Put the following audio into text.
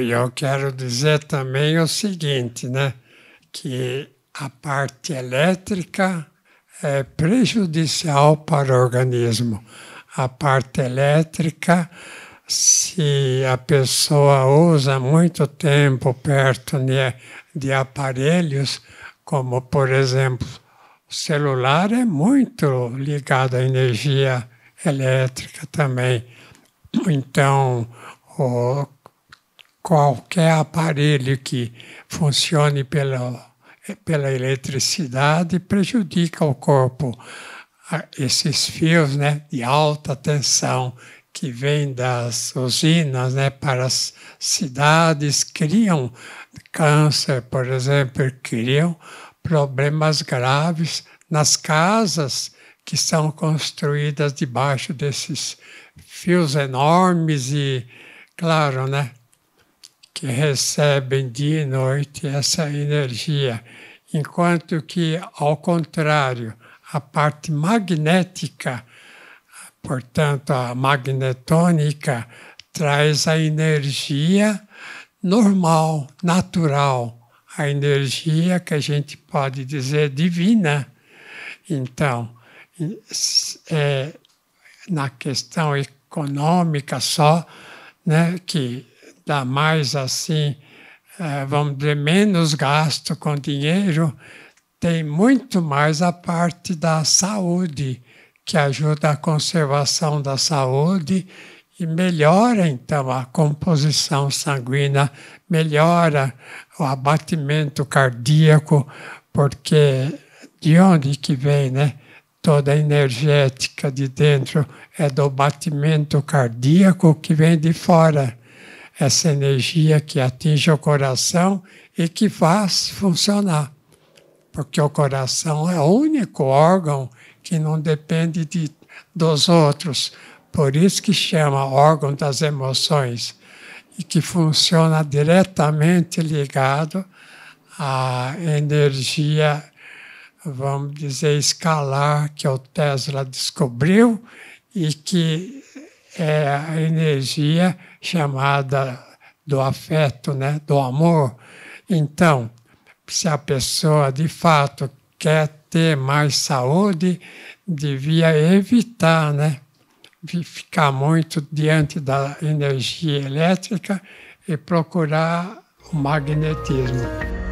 e eu quero dizer também o seguinte, né? Que a parte elétrica é prejudicial para o organismo. A parte elétrica, se a pessoa usa muito tempo perto de, de aparelhos, como por exemplo, o celular é muito ligado à energia elétrica também. Então, o qualquer aparelho que funcione pela, pela eletricidade prejudica o corpo. Esses fios né, de alta tensão que vêm das usinas né, para as cidades criam câncer, por exemplo, criam problemas graves nas casas que são construídas debaixo desses fios enormes e, claro, né, que recebem dia e noite essa energia, enquanto que, ao contrário, a parte magnética, portanto, a magnetônica, traz a energia normal, natural, a energia que a gente pode dizer divina. Então, é, na questão econômica só, né, que dá mais assim, é, vamos dizer, menos gasto com dinheiro, tem muito mais a parte da saúde, que ajuda a conservação da saúde e melhora então a composição sanguínea, melhora o abatimento cardíaco, porque de onde que vem, né? Toda a energética de dentro é do batimento cardíaco que vem de fora essa energia que atinge o coração e que faz funcionar. Porque o coração é o único órgão que não depende de, dos outros. Por isso que chama órgão das emoções e que funciona diretamente ligado à energia, vamos dizer, escalar que o Tesla descobriu e que é a energia chamada do afeto, né, do amor. Então, se a pessoa de fato quer ter mais saúde, devia evitar, né, ficar muito diante da energia elétrica e procurar o magnetismo.